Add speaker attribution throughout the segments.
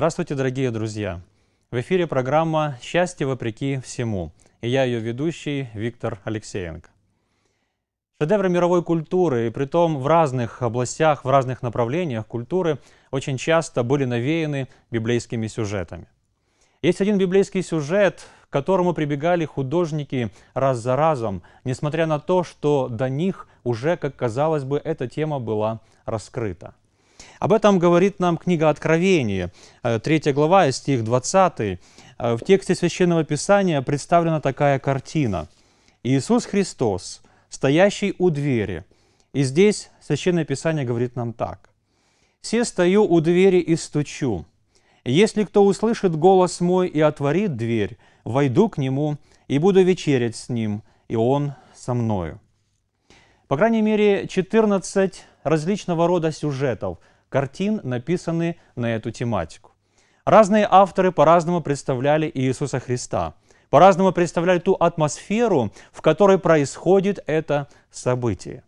Speaker 1: Здравствуйте, дорогие друзья! В эфире программа «Счастье вопреки всему» и я ее ведущий Виктор Алексеенко. Шедевры мировой культуры, и при том в разных областях, в разных направлениях культуры, очень часто были навеяны библейскими сюжетами. Есть один библейский сюжет, к которому прибегали художники раз за разом, несмотря на то, что до них уже, как казалось бы, эта тема была раскрыта. Об этом говорит нам книга Откровения, 3 э, глава, стих 20. Э, в тексте Священного Писания представлена такая картина. Иисус Христос, стоящий у двери. И здесь Священное Писание говорит нам так. «Все стою у двери и стучу. Если кто услышит голос мой и отворит дверь, войду к нему и буду вечерять с ним, и он со мною». По крайней мере, 14 различного рода сюжетов – картин написаны на эту тематику. Разные авторы по-разному представляли Иисуса Христа, по-разному представляли ту атмосферу, в которой происходит это событие.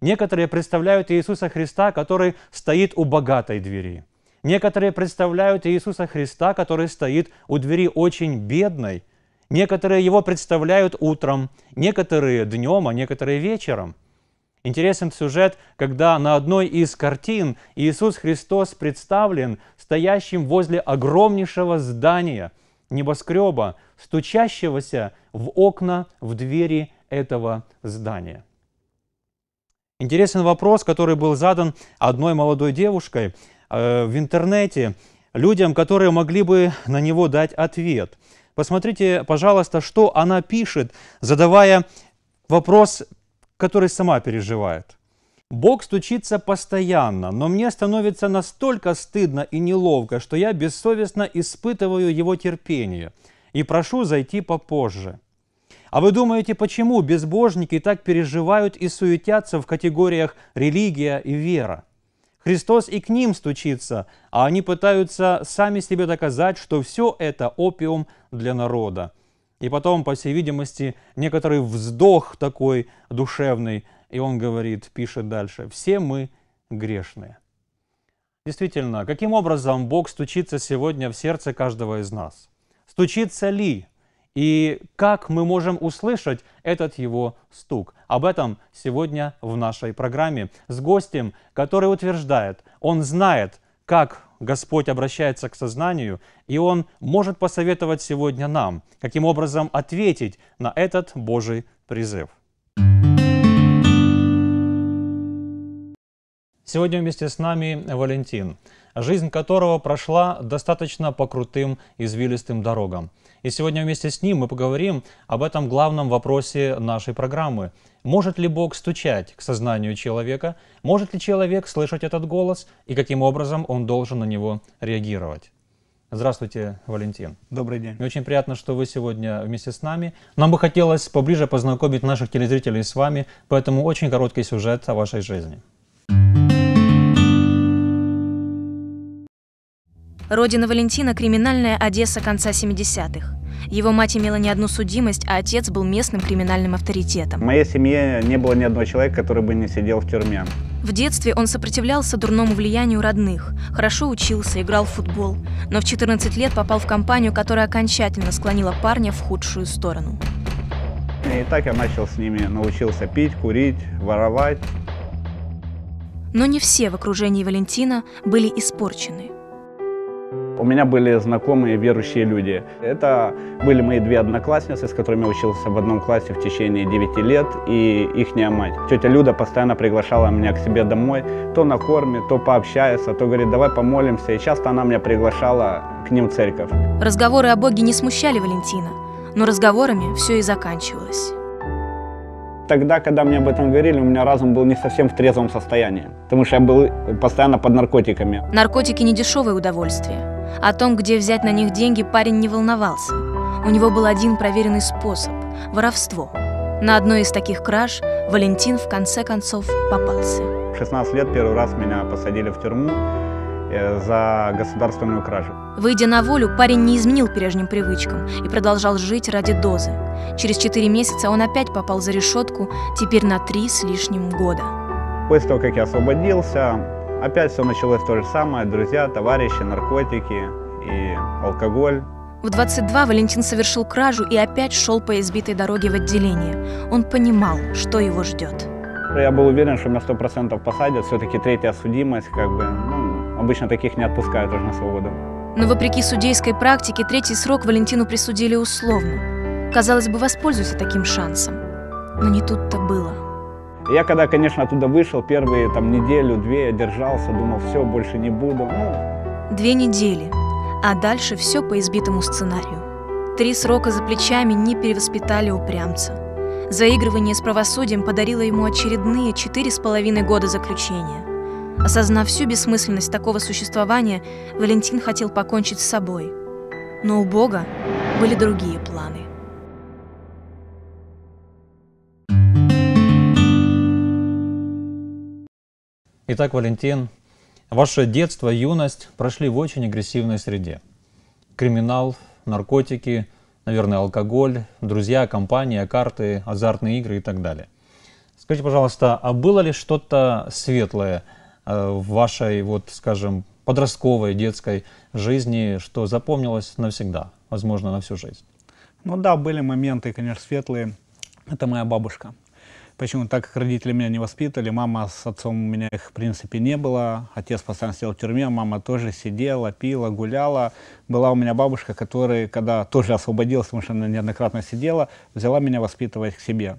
Speaker 1: Некоторые представляют Иисуса Христа, который стоит у богатой двери. Некоторые представляют Иисуса Христа, который стоит у двери очень бедной. Некоторые его представляют утром, некоторые днем, а некоторые вечером – Интересен сюжет, когда на одной из картин Иисус Христос представлен стоящим возле огромнейшего здания, небоскреба, стучащегося в окна, в двери этого здания. Интересен вопрос, который был задан одной молодой девушкой э, в интернете, людям, которые могли бы на него дать ответ. Посмотрите, пожалуйста, что она пишет, задавая вопрос который сама переживает. Бог стучится постоянно, но мне становится настолько стыдно и неловко, что я бессовестно испытываю его терпение и прошу зайти попозже. А вы думаете, почему безбожники так переживают и суетятся в категориях «религия» и «вера»? Христос и к ним стучится, а они пытаются сами себе доказать, что все это опиум для народа – и потом, по всей видимости, некоторый вздох такой душевный, и он говорит, пишет дальше, «Все мы грешные». Действительно, каким образом Бог стучится сегодня в сердце каждого из нас? Стучится ли? И как мы можем услышать этот его стук? Об этом сегодня в нашей программе с гостем, который утверждает, он знает, как Господь обращается к сознанию, и Он может посоветовать сегодня нам, каким образом ответить на этот Божий призыв. Сегодня вместе с нами Валентин, жизнь которого прошла достаточно по крутым извилистым дорогам – и сегодня вместе с ним мы поговорим об этом главном вопросе нашей программы. Может ли Бог стучать к сознанию человека? Может ли человек слышать этот голос? И каким образом он должен на него реагировать? Здравствуйте, Валентин. Добрый день. Мне очень приятно, что вы сегодня вместе с нами. Нам бы хотелось поближе познакомить наших телезрителей с вами, поэтому очень короткий сюжет о вашей жизни.
Speaker 2: Родина Валентина – криминальная Одесса конца 70-х. Его мать имела не одну судимость, а отец был местным криминальным авторитетом. В
Speaker 3: моей семье не было ни одного человека, который бы не сидел в тюрьме.
Speaker 2: В детстве он сопротивлялся дурному влиянию родных, хорошо учился, играл в футбол, но в 14 лет попал в компанию, которая окончательно склонила парня в худшую сторону.
Speaker 3: И так я начал с ними, научился пить, курить, воровать.
Speaker 2: Но не все в окружении Валентина были испорчены.
Speaker 3: У меня были знакомые верующие люди. Это были мои две одноклассницы, с которыми я учился в одном классе в течение 9 лет, и их мать. Тетя Люда постоянно приглашала меня к себе домой, то на корме, то пообщается, то говорит, давай помолимся. И часто она меня приглашала к ним в церковь.
Speaker 2: Разговоры о Боге не смущали Валентина, но разговорами все и заканчивалось.
Speaker 3: Тогда, когда мне об этом говорили, у меня разум был не совсем в трезвом состоянии, потому что я был постоянно под наркотиками.
Speaker 2: Наркотики – не дешевое удовольствие. О том, где взять на них деньги, парень не волновался. У него был один проверенный способ – воровство. На одной из таких краж Валентин в конце концов попался.
Speaker 3: В 16 лет первый раз меня посадили в тюрьму э, за государственную кражу.
Speaker 2: Выйдя на волю, парень не изменил прежним привычкам и продолжал жить ради дозы. Через 4 месяца он опять попал за решетку, теперь на три с лишним года.
Speaker 3: После того, как я освободился, Опять все началось то же самое, друзья, товарищи, наркотики и алкоголь.
Speaker 2: В 22 Валентин совершил кражу и опять шел по избитой дороге в отделение. Он понимал, что его ждет.
Speaker 3: Я был уверен, что меня 100% посадят. Все-таки третья судимость, как бы, ну, обычно таких не отпускают уже на свободу.
Speaker 2: Но вопреки судейской практике, третий срок Валентину присудили условно. Казалось бы, воспользуйся таким шансом. Но не тут-то было.
Speaker 3: Я когда, конечно, оттуда вышел, первые там неделю-две я держался, думал, все, больше не буду. Ну.
Speaker 2: Две недели, а дальше все по избитому сценарию. Три срока за плечами не перевоспитали упрямца. Заигрывание с правосудием подарило ему очередные четыре с половиной года заключения. Осознав всю бессмысленность такого существования, Валентин хотел покончить с собой. Но у Бога были другие планы.
Speaker 1: Итак, Валентин, ваше детство, юность прошли в очень агрессивной среде. Криминал, наркотики, наверное, алкоголь, друзья, компания, карты, азартные игры и так далее. Скажите, пожалуйста, а было ли что-то светлое э, в вашей, вот, скажем, подростковой, детской жизни, что запомнилось навсегда, возможно, на всю жизнь?
Speaker 3: Ну да, были моменты, конечно, светлые. Это моя бабушка. Почему? Так как родители меня не воспитывали, мама с отцом у меня их, в принципе, не было. Отец постоянно сидел в тюрьме, мама тоже сидела, пила, гуляла. Была у меня бабушка, которая, когда тоже освободилась, потому что она неоднократно сидела, взяла меня воспитывать к себе.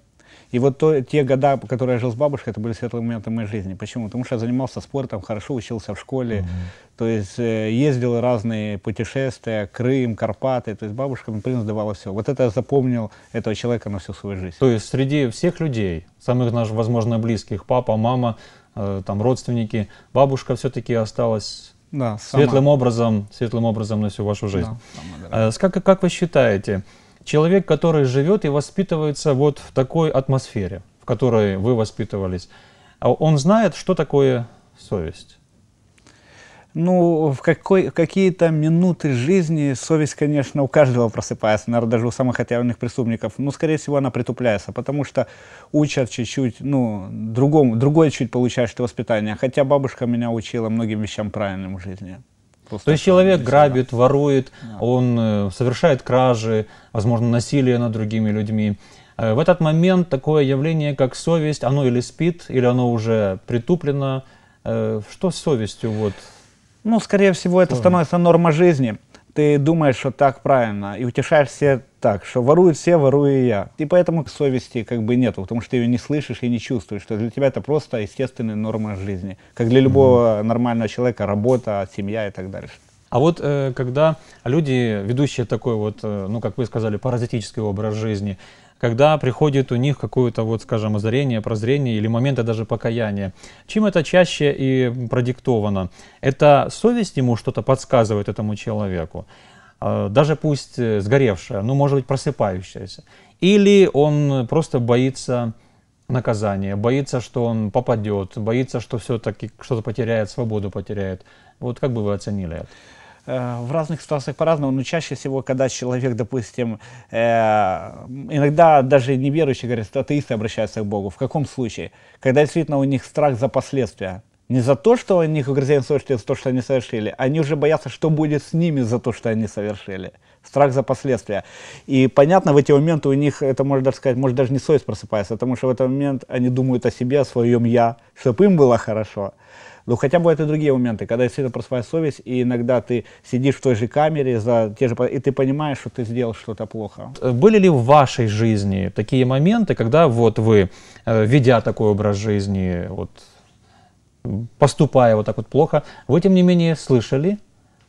Speaker 3: И вот то, те года, которые я жил с бабушкой, это были светлые моменты моей жизни. Почему? Потому что я занимался спортом, хорошо учился в школе, mm-hmm. то есть э, ездил разные путешествия, Крым, Карпаты, то есть бабушка в принципе, давала все.
Speaker 1: Вот это я запомнил этого человека на всю свою жизнь. То есть среди всех людей, самых, наших, возможно, близких, папа, мама, э, там родственники, бабушка все-таки осталась
Speaker 3: да, сама. светлым образом,
Speaker 1: светлым образом на всю вашу жизнь. Да, сама, да. Э, как, как вы считаете, человек, который живет и воспитывается вот в такой атмосфере, в которой вы воспитывались, а он знает, что такое совесть? Ну,
Speaker 3: в, какие-то минуты жизни совесть, конечно, у каждого просыпается, наверное, даже у самых отъявленных преступников. Но, скорее всего, она притупляется, потому что учат чуть-чуть, ну, другому, другое чуть получаешь ты воспитание. Хотя бабушка меня учила многим вещам правильным в жизни.
Speaker 1: Просто То есть человек грабит, ворует, да. он э, совершает кражи, возможно, насилие над другими людьми. Э, в этот момент такое явление, как совесть, оно или спит, или оно уже притуплено. Э, что с совестью? Вот?
Speaker 3: Ну, скорее всего, это становится норма жизни ты думаешь, что так правильно, и утешаешься так, что воруют все, ворую и я. И поэтому совести как бы нету, потому что ты ее не слышишь и не чувствуешь, что для тебя это просто естественная норма жизни, как для любого нормального человека работа, семья и так дальше.
Speaker 1: А вот э, когда люди, ведущие такой вот, э, ну, как вы сказали, паразитический образ жизни, когда приходит у них какое-то, вот, скажем, озарение, прозрение или моменты даже покаяния. Чем это чаще и продиктовано? Это совесть ему что-то подсказывает этому человеку, а, даже пусть э, сгоревшая, но ну, может быть, просыпающаяся. Или он просто боится наказание, боится, что он попадет, боится, что все-таки что-то потеряет, свободу потеряет. Вот как бы вы оценили это? Э, в разных ситуациях по-разному, но чаще всего, когда человек, допустим,
Speaker 3: э, иногда даже неверующие говорит, что атеисты обращаются к Богу. В каком случае? Когда действительно у них страх за последствия. Не за то, что они их угрызение совести, за то, что они совершили. Они уже боятся, что будет с ними за то, что они совершили. Страх за последствия. И понятно, в эти моменты у них, это можно даже сказать, может даже не совесть просыпается, потому что в этот момент они думают о себе, о своем «я», чтобы им было хорошо. Ну, хотя бывают и другие моменты, когда действительно просыпает совесть, и иногда ты сидишь в той же камере, за те же, и ты понимаешь, что ты сделал что-то плохо.
Speaker 1: Были ли в вашей жизни такие моменты, когда вот вы, э, ведя такой образ жизни, вот поступая вот так вот плохо, вы, тем не менее, слышали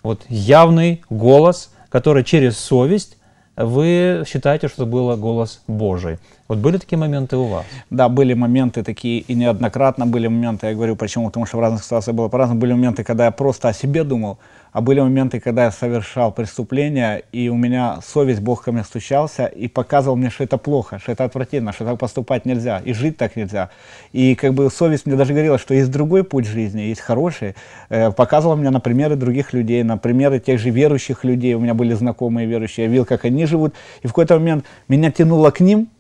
Speaker 1: вот явный голос, который через совесть вы считаете, что это был голос Божий. Вот были такие моменты у вас? Да, были моменты такие,
Speaker 3: и неоднократно были моменты, я говорю, почему, потому что в разных ситуациях было по-разному. Были моменты, когда я просто о себе думал, а были моменты, когда я совершал преступления, и у меня совесть, Бог ко мне стучался и показывал мне, что это плохо, что это отвратительно, что так поступать нельзя, и жить так нельзя. И как бы совесть мне даже говорила, что есть другой путь жизни, есть хороший. Э, показывала мне на примеры других людей, на примеры тех же верующих людей. У меня были знакомые верующие, я видел, как они живут. И в какой-то момент меня тянуло к ним,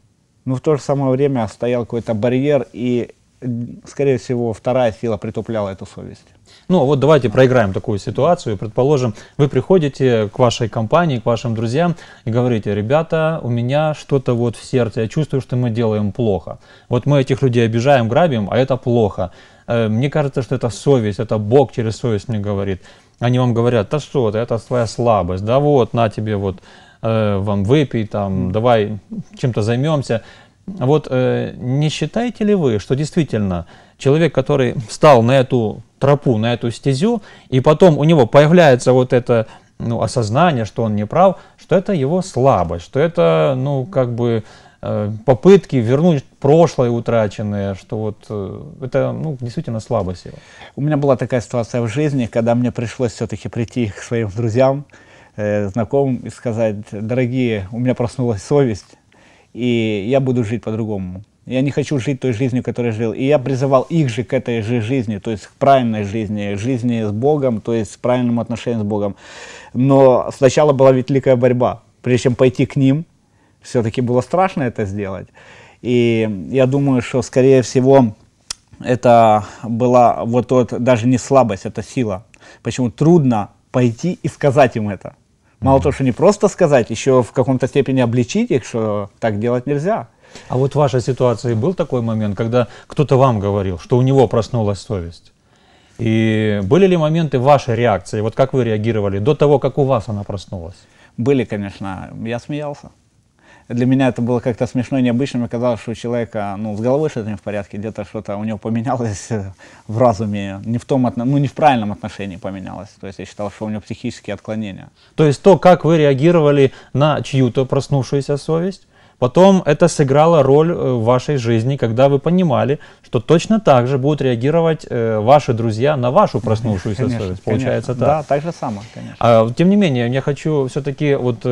Speaker 3: но в то же самое время стоял какой-то барьер, и, скорее всего, вторая сила притупляла эту совесть.
Speaker 1: Ну, а вот давайте проиграем такую ситуацию. Предположим, вы приходите к вашей компании, к вашим друзьям и говорите, ребята, у меня что-то вот в сердце, я чувствую, что мы делаем плохо. Вот мы этих людей обижаем, грабим, а это плохо. Э, мне кажется, что это совесть, это Бог через совесть мне говорит. Они вам говорят, да что ты, это твоя слабость, да вот, на тебе вот Э, вам выпей, там, давай чем-то займемся. Вот э, не считаете ли вы, что действительно человек, который встал на эту тропу, на эту стезю, и потом у него появляется вот это ну, осознание, что он не прав, что это его слабость, что это, ну, как бы э, попытки вернуть прошлое утраченное, что вот это ну, действительно слабость его. У меня была такая ситуация в жизни, когда мне пришлось
Speaker 3: все-таки прийти к своим друзьям, Э, знакомым и сказать, дорогие, у меня проснулась совесть, и я буду жить по-другому. Я не хочу жить той жизнью, которой жил. И я призывал их же к этой же жизни, то есть к правильной жизни, жизни с Богом, то есть к правильному отношению с Богом. Но сначала была великая борьба. Прежде чем пойти к ним, все-таки было страшно это сделать. И я думаю, что, скорее всего, это была вот, вот даже не слабость, это сила. Почему трудно пойти и сказать им это. Мало того, что не просто сказать, еще в каком-то степени
Speaker 1: обличить их, что так делать нельзя. А вот в вашей ситуации был такой момент, когда кто-то вам говорил, что у него проснулась совесть? И были ли моменты вашей реакции? Вот как вы реагировали до того, как у вас она проснулась? Были, конечно.
Speaker 3: Я смеялся для меня это было как-то смешно и необычно. Мне казалось, что у человека ну, с головой что-то не в порядке, где-то что-то у него поменялось э, в разуме, не в, том, ну, не в правильном отношении поменялось. То есть я считал, что у него психические отклонения.
Speaker 1: То есть то, как вы реагировали на чью-то проснувшуюся совесть, Потом это сыграло роль э, в вашей жизни, когда вы понимали, что точно так же будут реагировать э, ваши друзья на вашу проснувшуюся конечно, совесть. Получается конечно. так. Да,
Speaker 3: так же самое, конечно.
Speaker 1: А, тем не менее, я хочу все-таки вот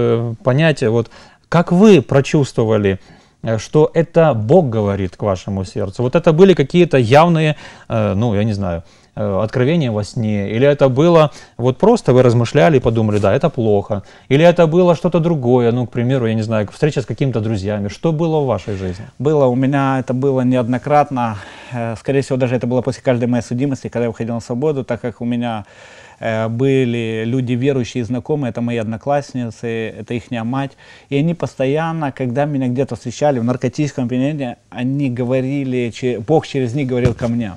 Speaker 1: понять, вот как вы прочувствовали, э, что это Бог говорит к вашему сердцу? Вот это были какие-то явные, э, ну, я не знаю, э, откровения во сне, или это было вот просто вы размышляли и подумали, да, это плохо, или это было что-то другое, ну, к примеру, я не знаю, встреча с какими-то друзьями, что было в вашей жизни?
Speaker 3: Было, у меня это было неоднократно, скорее всего, даже это было после каждой моей судимости, когда я выходил на свободу, так как у меня Э, были люди верующие и знакомые, это мои одноклассницы, это их мать. И они постоянно, когда меня где-то встречали в наркотическом опьянении, они говорили, Бог через них говорил ко мне.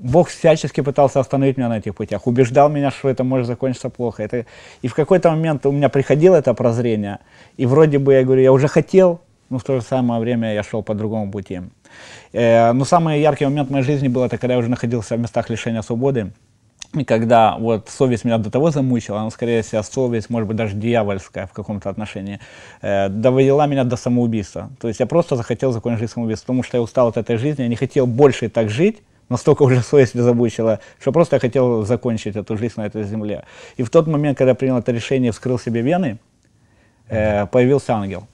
Speaker 3: Бог всячески пытался остановить меня на этих путях, убеждал меня, что это может закончиться плохо. Это... И в какой-то момент у меня приходило это прозрение, и вроде бы я говорю, я уже хотел, но в то же самое время я шел по другому пути. Э, но самый яркий момент в моей жизни был, это когда я уже находился в местах лишения свободы. И когда вот совесть меня до того замучила, она скорее всего совесть, может быть, даже дьявольская в каком-то отношении, э, довела меня до самоубийства. То есть я просто захотел закончить жизнь самоубийством, потому что я устал от этой жизни, я не хотел больше так жить, настолько уже совесть забучила, что просто я хотел закончить эту жизнь на этой земле. И в тот момент, когда я принял это решение вскрыл себе вены, э, появился ангел.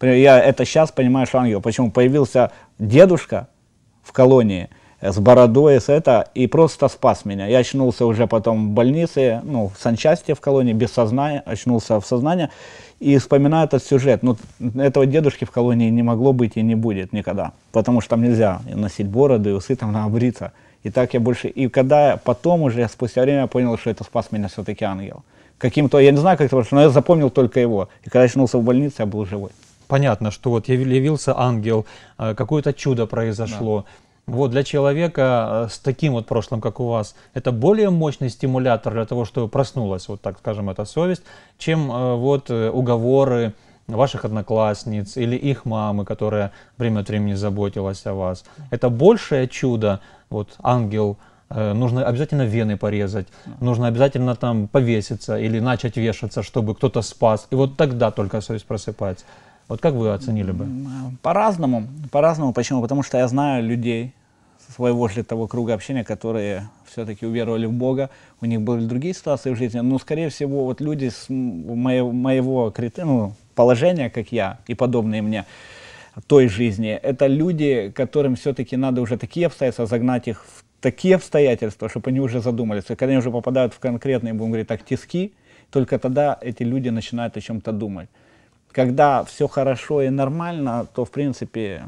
Speaker 3: Я это сейчас понимаю, что ангел. Почему? Появился дедушка в колонии – Э, с бородой, с это, и просто спас меня. Я очнулся уже потом в больнице, ну, в санчасти в колонии, без сознания, очнулся в сознании, и вспоминаю этот сюжет. Ну, этого дедушки в колонии не могло быть и не будет никогда, потому что там нельзя носить бороды, усы, там надо И так я больше... И когда потом уже, спустя время, я понял, что это спас меня все-таки ангел. Каким-то, я не знаю, как это но я запомнил только его. И когда очнулся в больнице, я был
Speaker 1: живой. Понятно, что вот явился ангел, э, какое-то чудо произошло. Да вот для человека э, с таким вот прошлым, как у вас, это более мощный стимулятор для того, чтобы проснулась, вот так скажем, эта совесть, чем э, вот э, уговоры ваших одноклассниц или их мамы, которая время от времени заботилась о вас. Это большее чудо, вот ангел, нужно обязательно вены порезать, нужно обязательно там повеситься или начать вешаться, чтобы кто-то спас. И вот тогда только совесть просыпается. Вот как вы оценили бы?
Speaker 3: По-разному. По-разному. Почему? Потому что я знаю людей со своего же того круга общения, которые все-таки уверовали в Бога. У них были другие ситуации в жизни. Но, скорее всего, вот люди с моего, моего ну, положения, как я, и подобные мне, той жизни, это люди, которым все-таки надо уже такие обстоятельства загнать их в такие обстоятельства, чтобы они уже задумались. И когда они уже попадают в конкретные, будем говорить так, тиски, только тогда эти люди начинают о чем-то думать когда все хорошо и нормально, то в принципе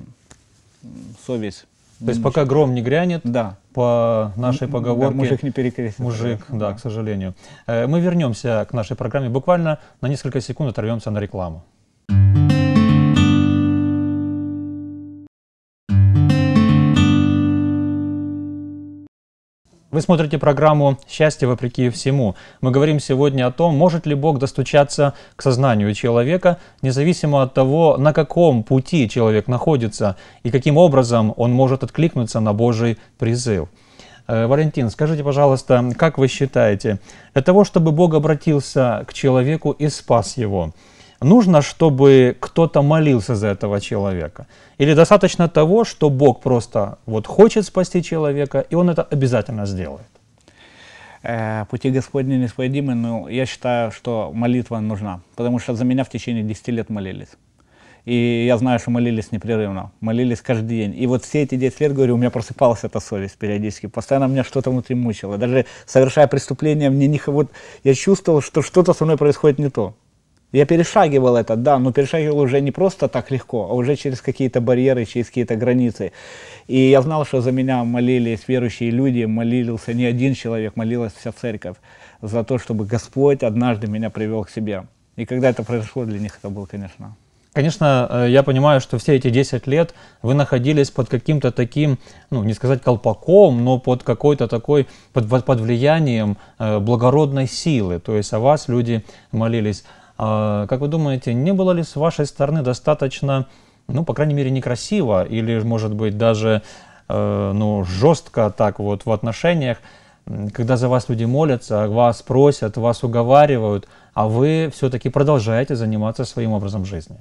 Speaker 3: совесть. То есть пока
Speaker 1: гром не грянет, да. по нашей поговорке... Да, мужик не перекрестит. Мужик, да, да, к сожалению. Э, мы вернемся к нашей программе. Буквально на несколько секунд оторвемся на рекламу. Вы смотрите программу «Счастье вопреки всему». Мы говорим сегодня о том, может ли Бог достучаться к сознанию человека, независимо от того, на каком пути человек находится и каким образом он может откликнуться на Божий призыв. Э, Валентин, скажите, пожалуйста, как вы считаете, для того, чтобы Бог обратился к человеку и спас его – Нужно, чтобы кто-то молился за этого человека. Или достаточно того, что Бог просто вот хочет спасти человека, и он это обязательно сделает. Э, пути Господни
Speaker 3: неисповедимы, но я считаю, что молитва нужна, потому что за меня в течение 10 лет молились. И я знаю, что молились непрерывно, молились каждый день. И вот все эти 10 лет, говорю, у меня просыпалась эта совесть периодически. Постоянно меня что-то внутри мучило. Даже совершая преступление, мне не... Вот я чувствовал, что что-то со мной происходит не то. Я перешагивал это, да, но перешагивал уже не просто так легко, а уже через какие-то барьеры, через какие-то границы. И я знал, что за меня молились верующие люди, молился не один человек, молилась вся церковь за то, чтобы Господь однажды меня привел к себе. И когда это произошло, для них это было, конечно,
Speaker 1: Конечно, э, я понимаю, что все эти 10 лет вы находились под каким-то таким, ну, не сказать колпаком, но под какой-то такой, под, под влиянием э, благородной силы. То есть о вас люди молились. А, как вы думаете, не было ли с вашей стороны достаточно, ну, по крайней мере, некрасиво или, может быть, даже э, ну, жестко так вот в отношениях, когда за вас люди молятся, вас просят, вас уговаривают, а вы все-таки продолжаете заниматься своим образом жизни,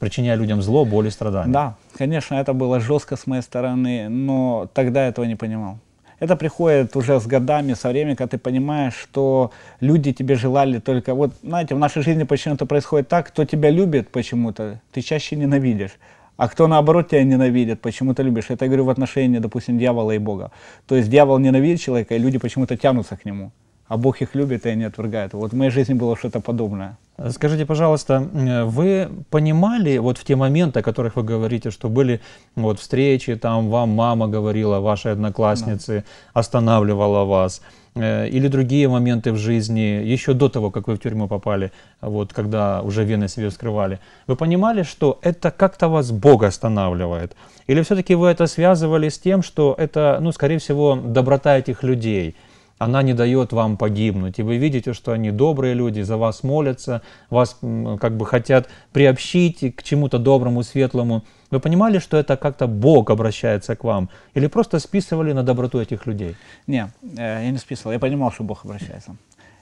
Speaker 1: причиняя людям зло, боль и страдания.
Speaker 3: Да, конечно, это было жестко с моей стороны, но тогда я этого не понимал. Это приходит уже с годами, со временем, когда ты понимаешь, что люди тебе желали только... Вот, знаете, в нашей жизни почему-то происходит так, кто тебя любит почему-то, ты чаще ненавидишь. А кто наоборот тебя ненавидит, почему то любишь? Это я говорю в отношении, допустим, дьявола и Бога. То есть дьявол ненавидит человека, и люди почему-то тянутся к нему а Бог их любит и они отвергают. Вот в моей жизни было что-то подобное.
Speaker 1: Э, скажите, пожалуйста, э, вы понимали вот в те моменты, о которых вы говорите, что были вот встречи, там вам мама говорила, ваши одноклассницы останавливала вас, э, или другие моменты в жизни, еще до того, как вы в тюрьму попали, вот когда уже вены себе вскрывали, вы понимали, что это как-то вас Бог останавливает? Или все-таки вы это связывали с тем, что это, ну, скорее всего, доброта этих людей – она не дает вам погибнуть. И вы видите, что они добрые люди, за вас молятся, вас как бы хотят приобщить к чему-то доброму, светлому. Вы понимали, что это как-то Бог обращается к вам? Или просто списывали на доброту этих людей?
Speaker 3: Не, э, я не списывал. Я понимал, что Бог обращается.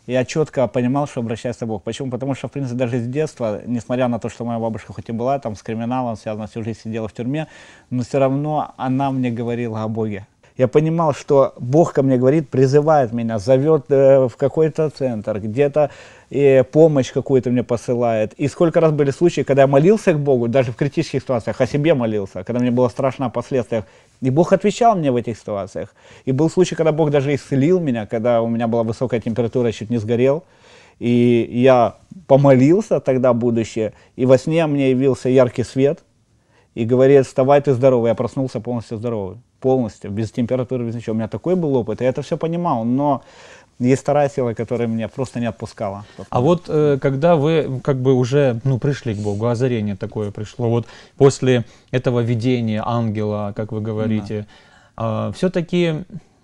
Speaker 3: Я четко понимал, что обращается Бог. Почему? Потому что, в принципе, даже с детства, несмотря на то, что моя бабушка хоть и была там с криминалом связана, всю жизнь сидела в тюрьме, но все равно она мне говорила о Боге я понимал, что Бог ко мне говорит, призывает меня, зовет э, в какой-то центр, где-то э, помощь какую-то мне посылает. И сколько раз были случаи, когда я молился к Богу, даже в критических ситуациях, о себе молился, когда мне было страшно о последствиях. И Бог отвечал мне в этих ситуациях. И был случай, когда Бог даже исцелил меня, когда у меня была высокая температура, чуть не сгорел. И я помолился тогда будущее, и во сне мне явился яркий свет, и говорит, вставай, ты здоровый. Я проснулся полностью здоровый полностью, без температуры, без ничего. У меня такой был опыт, я это все понимал, но есть вторая сила, которая меня просто не отпускала.
Speaker 1: А вот э, когда вы как бы уже ну, пришли к Богу, озарение такое пришло, вот после этого видения ангела, как вы говорите, да. э, а, все-таки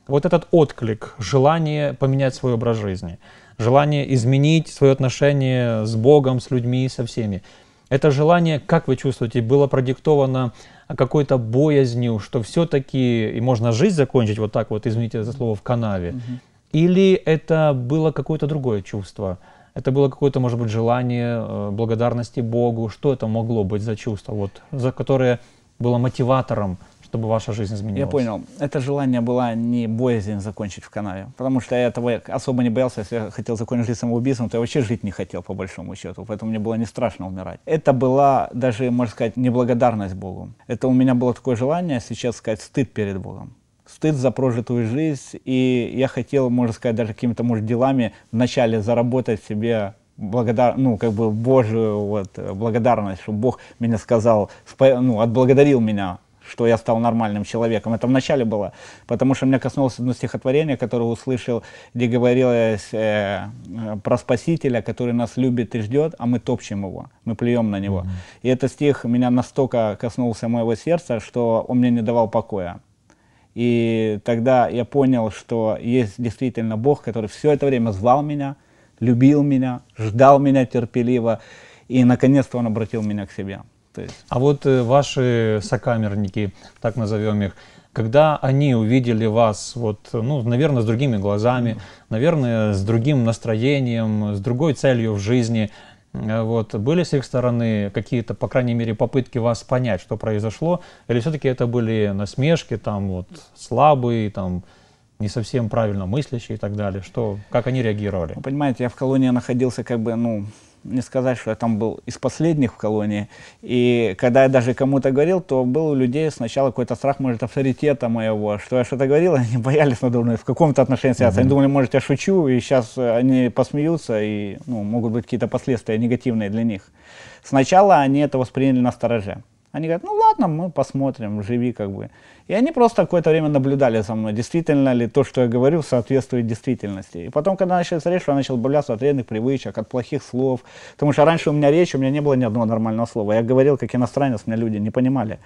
Speaker 1: вот этот отклик, желание поменять свой образ жизни, желание изменить свое отношение с Богом, с людьми, со всеми, это желание, как вы чувствуете, было продиктовано какой-то боязнью, что все-таки и можно жизнь закончить вот так вот, извините за слово, в канаве? Угу. Или это было какое-то другое чувство? Это было какое-то, может быть, желание э, благодарности Богу? Что это могло быть за чувство, вот, за которое было мотиватором чтобы ваша жизнь изменилась? Я понял.
Speaker 3: Это желание было не боязнь закончить в канаве, потому что я этого особо не боялся. Если я хотел закончить самоубийством, то я вообще жить не хотел, по большому счету. Поэтому мне было не страшно умирать. Это была даже, можно сказать, неблагодарность Богу. Это у меня было такое желание, сейчас сказать, стыд перед Богом стыд за прожитую жизнь, и я хотел, можно сказать, даже какими-то, может, делами вначале заработать себе благодар, ну, как бы Божию вот, э, благодарность, что Бог меня сказал, ну, отблагодарил меня что я стал нормальным человеком. Это вначале было, потому что меня коснулось одно стихотворение, которое услышал, где говорилось э, э, про Спасителя, который нас любит и ждет, а мы топчем его, мы плюем на него. Mm-hmm. И этот стих меня настолько коснулся моего сердца, что он мне не давал покоя. И тогда я понял, что есть действительно Бог, который все это время звал меня, любил меня, ждал меня терпеливо, и наконец-то Он обратил меня к себе стоит.
Speaker 1: А вот э, ваши сокамерники, так назовем их, когда они увидели вас, вот, ну, наверное, с другими глазами, наверное, с другим настроением, с другой целью в жизни, э, вот, были с их стороны какие-то, по крайней мере, попытки вас понять, что произошло, или все-таки это были насмешки, там, вот, слабые, там, не совсем правильно мыслящие и так далее? Что, как они реагировали? Вы ну,
Speaker 3: понимаете, я в колонии находился как бы, ну, не сказать, что я там был из последних в колонии. И когда я даже кому-то говорил, то был у людей сначала какой-то страх, может, авторитета моего, что я что-то говорил, они боялись надо мной в каком-то отношении связаться. Mm-hmm. Они думали, может, я шучу, и сейчас э, они посмеются, и ну, могут быть какие-то последствия негативные для них. Сначала они это восприняли на стороже. Они говорят, ну ладно, мы посмотрим, живи как бы. И они просто какое-то время наблюдали за мной, действительно ли то, что я говорю, соответствует действительности. И потом, когда началась речь, я начал избавляться от вредных привычек, от плохих слов. Потому что раньше у меня речь, у меня не было ни одного нормального слова. Я говорил, как иностранец, меня люди не понимали.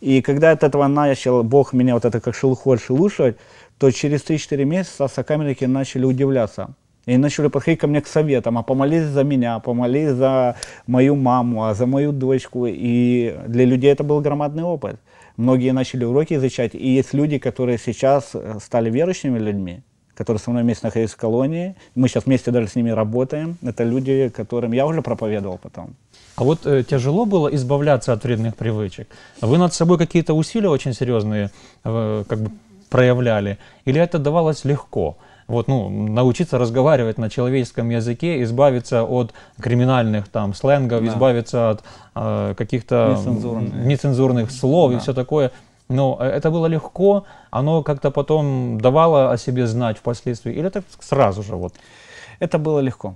Speaker 3: И когда от этого начал, Бог меня вот это как шелуху отшелушивать, то через 3-4 месяца сокамерники начали удивляться. И начали подходить ко мне к советам, а помолись за меня, помолись за мою маму, а за мою дочку. И для людей это был громадный опыт. Многие начали уроки изучать, и есть люди, которые сейчас э, стали верующими людьми, которые со мной вместе находились в колонии. Мы сейчас вместе даже с ними работаем. Это люди, которым я уже проповедовал потом.
Speaker 1: А вот э, тяжело было избавляться от вредных привычек? Вы над собой какие-то усилия очень серьезные э, как бы проявляли? Или это давалось легко? вот, ну, научиться разговаривать на человеческом языке, избавиться от криминальных там сленгов, да. избавиться от э, каких-то нецензурных. нецензурных слов да. и все такое. Но а, это было легко, оно как-то потом давало о себе знать впоследствии, или это сразу же вот?
Speaker 3: Это было легко.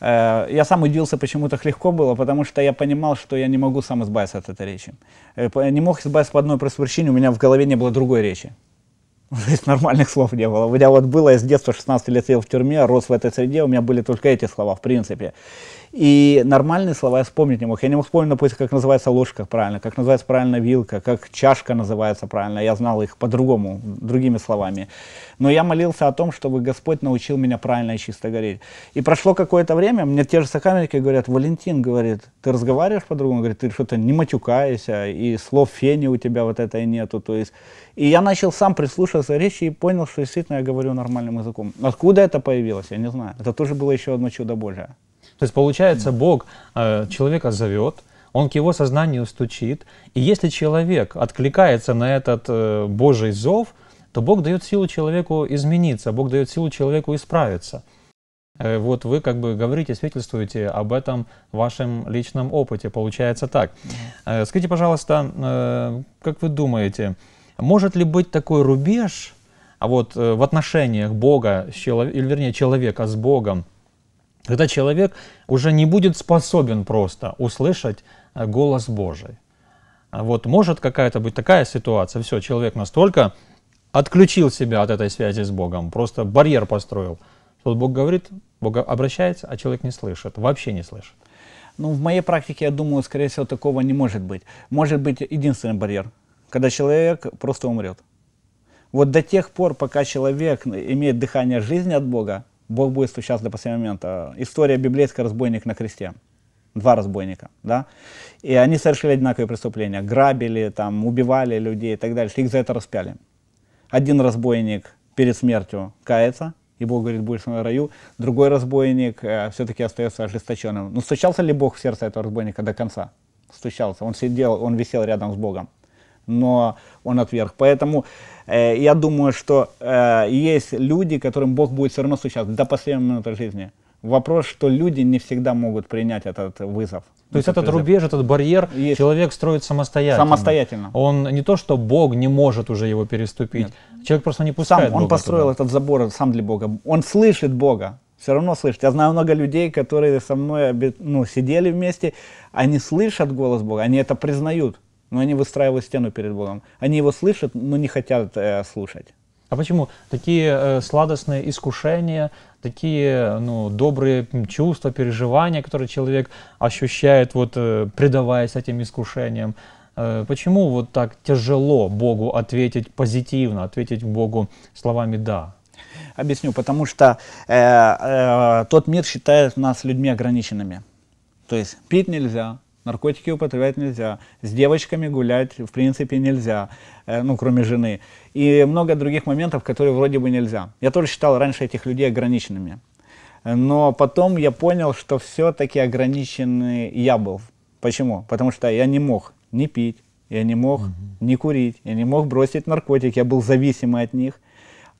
Speaker 3: Э, я сам удивился, почему так легко было, потому что я понимал, что я не могу сам избавиться от этой речи. Я э, не мог избавиться по одной простой причине, у меня в голове не было другой речи. То нормальных слов не было. У меня вот было, я с детства 16 лет сидел в тюрьме, рос в этой среде, у меня были только эти слова, в принципе. И нормальные слова я вспомнить не мог. Я не мог вспомнить, допустим, как называется ложка правильно, как называется правильно вилка, как чашка называется правильно. Я знал их по-другому, другими словами. Но я молился о том, чтобы Господь научил меня правильно и чисто гореть. И прошло какое-то время, мне те же сокамерники говорят, Валентин, говорит, ты разговариваешь по-другому, говорит, ты что-то не матюкаешься, и слов фени у тебя вот этой нету. То есть, и я начал сам прислушиваться к речи и понял, что действительно я говорю нормальным языком. Откуда это появилось, я не знаю. Это тоже было еще одно чудо
Speaker 1: Божие. То есть получается, Бог э, человека зовет, он к его сознанию стучит, и если человек откликается на этот э, Божий зов, то Бог дает силу человеку измениться, Бог дает силу человеку исправиться. Э, вот вы как бы говорите, свидетельствуете об этом вашем личном опыте. Получается так. Э, скажите, пожалуйста, э, как вы думаете, может ли быть такой рубеж а вот в отношениях Бога, с или вернее человека с Богом, когда человек уже не будет способен просто услышать э, голос Божий. А вот может какая-то быть такая ситуация, все, человек настолько отключил себя от этой связи с Богом, просто барьер построил, что Бог говорит, Бог обращается, а человек не слышит, вообще не слышит.
Speaker 3: Ну, в моей практике, я думаю, скорее всего, такого не может быть. Может быть единственный барьер, когда человек просто умрет. Вот до тех пор, пока человек имеет дыхание жизни от Бога, Бог будет стучаться до последнего момента. История библейская «Разбойник на кресте». Два разбойника, да? И они совершили одинаковые преступления. Грабили, там, убивали людей и так далее. Их за это распяли. Один разбойник перед смертью кается, и Бог говорит, будешь в раю. Другой разбойник э, все-таки остается ожесточенным. Но ну, стучался ли Бог в сердце этого разбойника до конца? Стучался. Он сидел, он висел рядом с Богом но он отверг. Поэтому э, я думаю, что э, есть люди, которым Бог будет все равно существовать до последней минуты жизни. Вопрос, что люди не всегда могут принять этот вызов. То есть этот, этот рубеж,
Speaker 1: этот барьер есть. человек строит самостоятельно. Самостоятельно. Он не то, что Бог не может уже его переступить. Нет. Человек просто не пускает сам, Бога Он построил туда.
Speaker 3: этот забор сам для Бога. Он слышит Бога. Все равно слышит. Я знаю много людей, которые со мной ну, сидели вместе. Они слышат голос Бога, они это признают но они выстраивают стену перед Богом. Они его слышат, но не хотят э, слушать.
Speaker 1: А почему такие э, сладостные искушения, такие ну, добрые чувства, переживания, которые человек ощущает, вот, э, предаваясь этим искушениям, э, почему вот так тяжело Богу ответить позитивно, ответить Богу словами «да»? Объясню, потому что э, э,
Speaker 3: тот мир считает нас людьми ограниченными. То есть пить нельзя, наркотики употреблять нельзя, с девочками гулять в принципе нельзя, э, ну, кроме жены. И много других моментов, которые вроде бы нельзя. Я тоже считал раньше этих людей ограниченными. Но потом я понял, что все-таки ограниченный я был. Почему? Потому что я не мог не пить, я не мог угу. не курить, я не мог бросить наркотики, я был зависимый от них.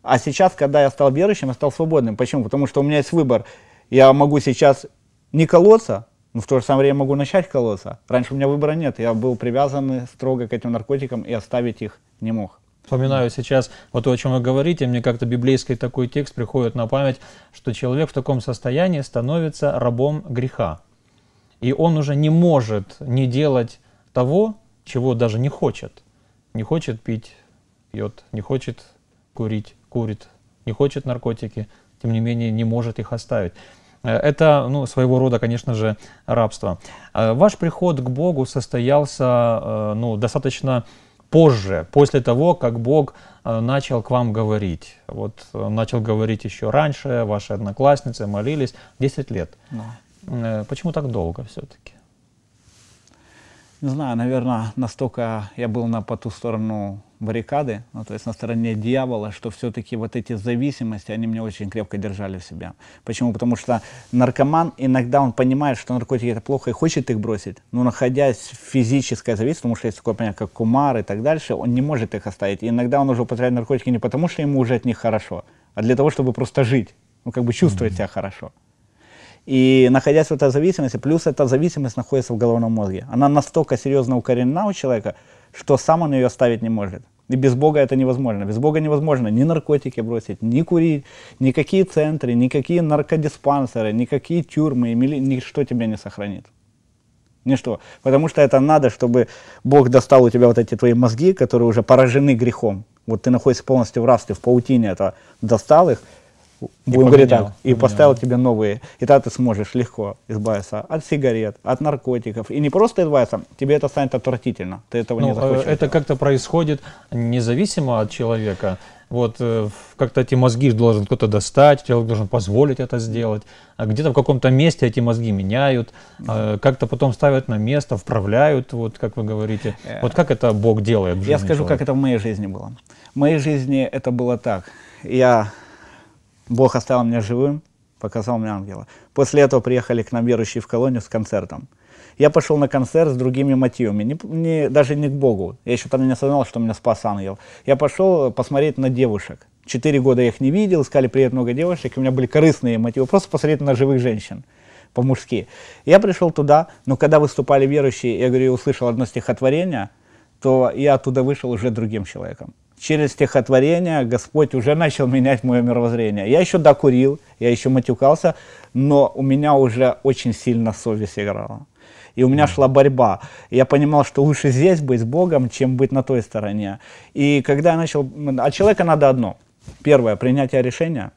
Speaker 3: А сейчас, когда я стал верующим, я стал свободным. Почему? Потому что у меня есть выбор. Я могу сейчас не колоться, но ну, в то же самое время могу начать колоться. Раньше у меня выбора нет. Я был привязан строго к этим наркотикам и оставить их не мог.
Speaker 1: Вспоминаю сейчас вот то, о чем вы говорите, мне как-то библейский такой текст приходит на память, что человек в таком состоянии становится рабом греха. И он уже не может не делать того, чего даже не хочет. Не хочет пить, пьет, не хочет курить, курит, не хочет наркотики, тем не менее не может их оставить. Э, это ну, своего рода, конечно же, рабство. Э, ваш приход к Богу состоялся э, ну, достаточно позже, после того, как Бог начал к вам говорить. Вот начал говорить еще раньше, ваши одноклассницы молились 10 лет. Да. Почему так долго все-таки?
Speaker 3: не знаю, наверное, настолько я был на по ту сторону баррикады, ну, то есть на стороне дьявола, что все-таки вот эти зависимости, они меня очень крепко держали в себя. Почему? Потому что наркоман иногда он понимает, что наркотики это плохо и хочет их бросить, но находясь в физической зависимости, потому что есть такое понятие, как кумар и так дальше, он не может их оставить. И иногда он уже употребляет наркотики не потому, что ему уже от них хорошо, а для того, чтобы просто жить, ну как бы чувствовать mm-hmm. себя хорошо. И находясь в этой зависимости, плюс эта зависимость находится в головном мозге. Она настолько серьезно укоренена у человека, что сам он ее оставить не может. И без Бога это невозможно. Без Бога невозможно ни наркотики бросить, ни курить, никакие центры, никакие наркодиспансеры, никакие тюрьмы, ничто тебя не сохранит. Ничто. Потому что это надо, чтобы Бог достал у тебя вот эти твои мозги, которые уже поражены грехом. Вот ты находишься полностью в рабстве, в паутине это достал их, будем говорить так, и поменял. поставил тебе новые. И тогда ты сможешь легко избавиться от сигарет, от наркотиков. И не просто избавиться, тебе это станет отвратительно. Ты этого ну, не э, захочешь. Это
Speaker 1: как-то происходит независимо от человека. Вот э, как-то эти мозги должен кто-то достать, человек должен позволить это сделать. А где-то в каком-то месте эти мозги меняют, э, как-то потом ставят на место, вправляют, вот как вы говорите. Вот как это Бог делает? Я скажу, человека? как это в моей жизни
Speaker 3: было. В моей жизни это было так. Я Бог оставил меня живым, показал мне ангела. После этого приехали к нам верующие в колонию с концертом. Я пошел на концерт с другими мотивами, не, не, даже не к Богу. Я еще там не осознал, что меня спас ангел. Я пошел э, посмотреть на девушек. Четыре года я их не видел, искали привет много девушек, и у меня были корыстные мотивы, просто посмотреть на живых женщин по-мужски. Я пришел туда, но когда выступали верующие, я говорю, услышал одно стихотворение, то я оттуда вышел уже другим человеком через стихотворение Господь уже начал менять мое мировоззрение. Я еще докурил, я еще матюкался, но у меня уже очень сильно совесть играла. И у меня шла борьба. Я понимал, что лучше здесь быть с Богом, чем быть на той стороне. И когда я начал... а человека надо одно. Первое — принятие решения,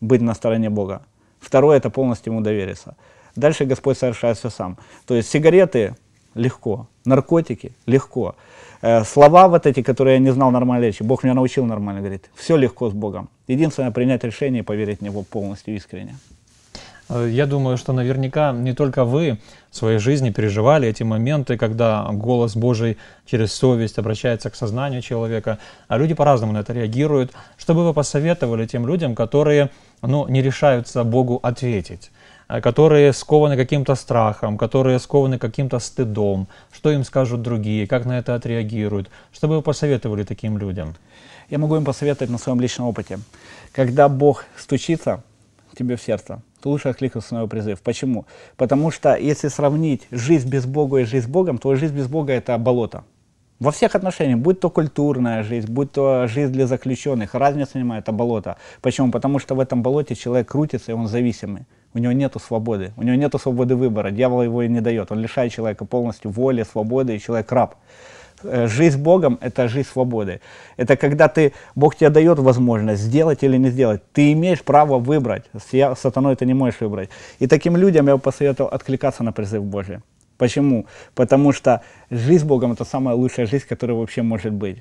Speaker 3: быть на стороне Бога. Второе — это полностью ему довериться. Дальше Господь совершает все сам. То есть сигареты легко. Наркотики легко. Э, слова вот эти, которые я не знал нормально речи, Бог меня научил нормально говорить. Все легко с Богом. Единственное, принять решение и поверить в Него полностью искренне.
Speaker 1: Э, я думаю, что наверняка не только вы в своей жизни переживали эти моменты, когда голос Божий через совесть обращается к сознанию человека, а люди по-разному на это реагируют. Что бы вы посоветовали тем людям, которые ну, не решаются Богу ответить? Э, которые скованы каким-то страхом, которые скованы каким-то стыдом, что им скажут другие, как на это отреагируют. Что бы вы посоветовали таким людям? Я могу
Speaker 3: им посоветовать на своем личном опыте. Когда Бог стучится тебе в сердце, то лучше откликнуться на его призыв. Почему? Потому что если сравнить жизнь без Бога и жизнь с Богом, то жизнь без Бога – это болото. Во всех отношениях, будь то культурная жизнь, будь то жизнь для заключенных, разница не это болото. Почему? Потому что в этом болоте человек крутится, и он зависимый. У него нету свободы, у него нету свободы выбора, дьявол его и не дает. Он лишает человека полностью воли, свободы, и человек раб. Э, жизнь Богом — это жизнь свободы. Это когда ты, Бог тебе дает возможность сделать или не сделать. Ты имеешь право выбрать, с сатаной ты не можешь выбрать. И таким людям я бы посоветовал откликаться на призыв Божий. Почему? Потому что жизнь Богом — это самая лучшая жизнь, которая вообще может быть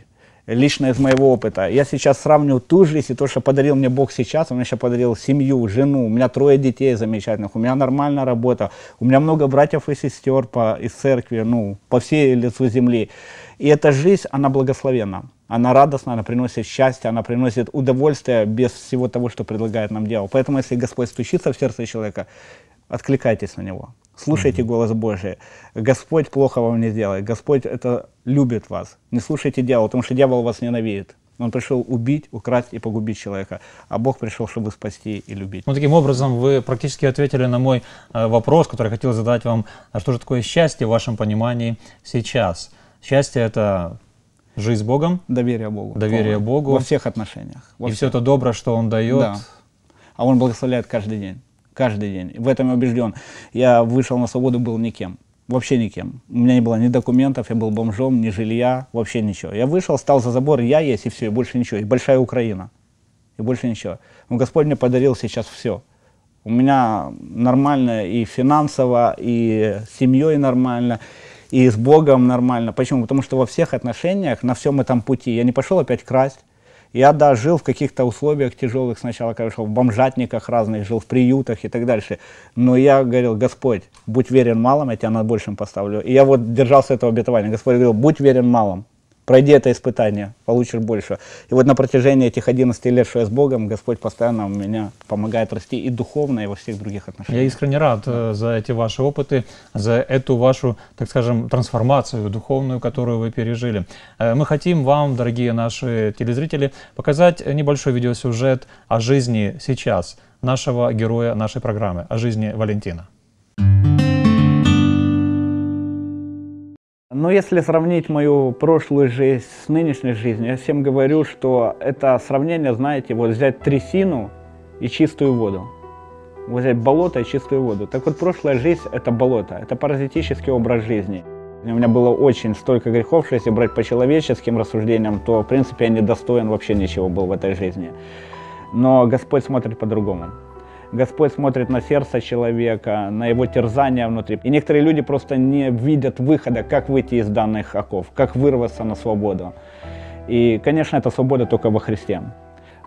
Speaker 3: лично из моего опыта. Я сейчас сравню ту жизнь и то, что подарил мне Бог сейчас. Он мне еще подарил семью, жену, у меня трое детей замечательных, у меня нормальная работа, у меня много братьев и сестер по, из церкви, ну, по всей лицу земли. И эта жизнь, она благословенна, она радостна, она приносит счастье, она приносит удовольствие без всего того, что предлагает нам дьявол. Поэтому, если Господь стучится в сердце человека, откликайтесь на него. Слушайте голос Божий. Господь плохо вам не сделает. Господь это любит вас. Не слушайте дьявола, потому что дьявол вас ненавидит. Он пришел убить, украсть и погубить человека, а Бог пришел, чтобы спасти и любить. Ну, таким образом,
Speaker 1: вы практически ответили на мой э, вопрос, который я хотел задать вам. А что же такое счастье в вашем понимании сейчас? Счастье – это жизнь с Богом? Доверие Богу. Доверие Богу. Во всех отношениях. Во и всех. все это добро, что Он дает. Да. А Он благословляет каждый день.
Speaker 3: Каждый день. В этом я убежден. Я вышел на свободу, был никем. Вообще никем. У меня не было ни документов, я был бомжом, ни жилья, вообще ничего. Я вышел, стал за забор, я есть, и все, и больше ничего. И большая Украина. И больше ничего. Но Господь мне подарил сейчас все. У меня нормально и финансово, и семьей нормально, и с Богом нормально. Почему? Потому что во всех отношениях, на всем этом пути, я не пошел опять красть, я, да, жил в каких-то условиях тяжелых сначала, конечно, в бомжатниках разных, жил в приютах и так дальше. Но я говорил, Господь, будь верен малым, я тебя на большем поставлю. И я вот держался этого обетования. Господь говорил, будь верен малым, Пройди это испытание, получишь больше. И вот на протяжении этих 11 лет, что я с Богом, Господь постоянно у меня помогает расти и духовно, и во всех других
Speaker 1: отношениях. Я искренне рад э, да. за эти ваши опыты, за эту вашу, так скажем, трансформацию духовную, которую вы пережили. Э, мы хотим вам, дорогие наши телезрители, показать небольшой видеосюжет о жизни сейчас нашего героя нашей программы, о жизни Валентина.
Speaker 3: Но если сравнить мою прошлую жизнь с нынешней жизнью, я всем говорю, что это сравнение, знаете, вот взять трясину и чистую воду. Вот взять болото и чистую воду. Так вот, прошлая жизнь – это болото, это паразитический образ жизни. У меня было очень столько грехов, что если брать по человеческим рассуждениям, то, в принципе, я не достоин вообще ничего был в этой жизни. Но Господь смотрит по-другому. Господь смотрит на сердце человека, на его терзания внутри. И некоторые люди просто не видят выхода, как выйти из данных оков, как вырваться на свободу. И, конечно, эта свобода только во Христе.